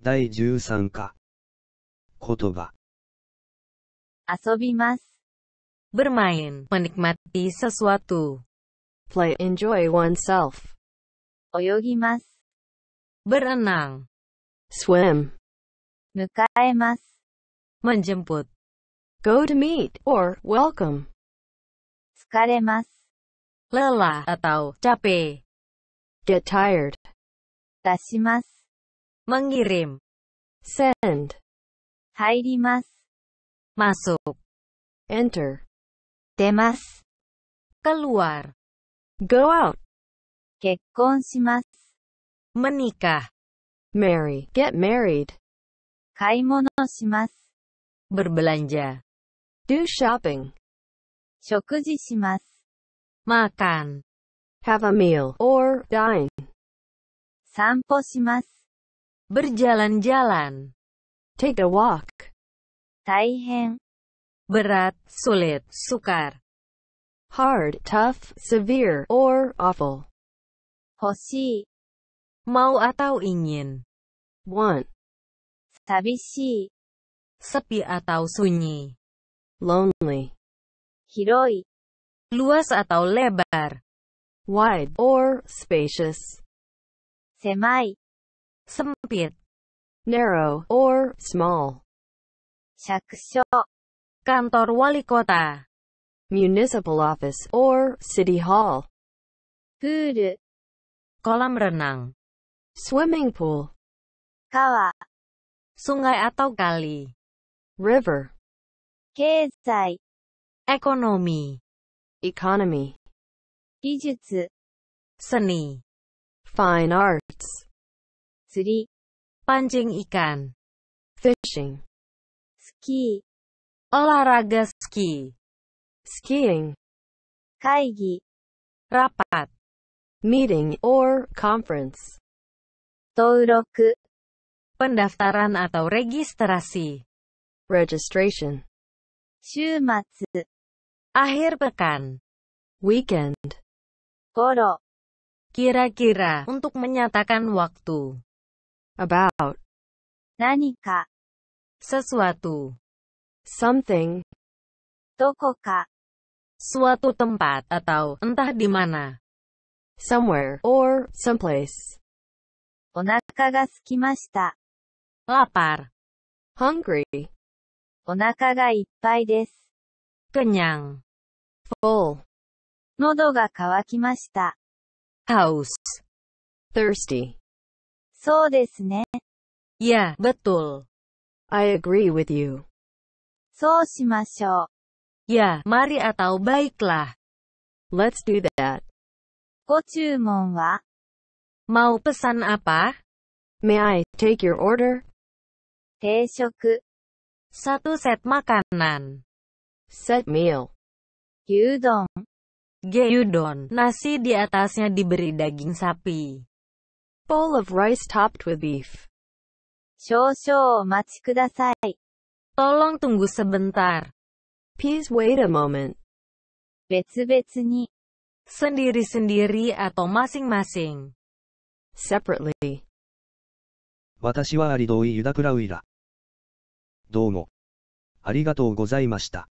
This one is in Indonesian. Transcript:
第十三課。言葉。遊びます。bermain, menikmati sesuatu. play, enjoy oneself. 泳ぎます。berenang, swim. 迎えます。menjemput, go to meet or welcome. 疲れます。lelah atau capek. get tired. 出します。Mengirim. Send. Masuk. Enter. Keluar. Go out. Kekkon Menikah. Marry. Get married. Kaimono Berbelanja. Do shopping. Shokuji Makan. Have a meal or dine. Sampo Berjalan-jalan. Take a walk. Taihen. Berat, sulit, sukar. Hard, tough, severe, or awful. Hoshi. Mau atau ingin. Want. Sabishi. Sepi atau sunyi. Lonely. Hiroi. Luas atau lebar. Wide or spacious. Semai. sempit, narrow or small. Chaksho, kantor wali kota, municipal office or city hall. Pool, kolam renang, swimming pool. Kawa, sungai atau kali. River. Keizai, ekonomi. Economy. 技術 seni. Fine arts. pancing ikan, fishing, ski, olahraga ski, skiing, kaigi, rapat, meeting or conference, Touroku, pendaftaran atau registrasi, registration, Shumatsu, akhir pekan, weekend, Koro, kira-kira untuk menyatakan waktu. about 何か sesuatu something どこか suatu tempat atau entah di mana somewhere or someplace お腹が空きました lapar hungry お腹がいっぱいです kenyang full 喉が渇きました house thirsty Ya betul. I agree with you. Ya, mari atau baiklah. Let's do that. ご注文は Mau pesan apa? May I take your order? Satu set makanan. Set meal. Gyudon. Gyudon. Nasi di atasnya diberi daging sapi. bowl of rice topped with beef. 少々お待ちください。Tolong tunggu sebentar. Please wait a moment. 別々に。Sendiri-sendiri atau masing-masing. Separately. 私はアリドイ・ユダクラウイラ。どうも。ありがとうございました。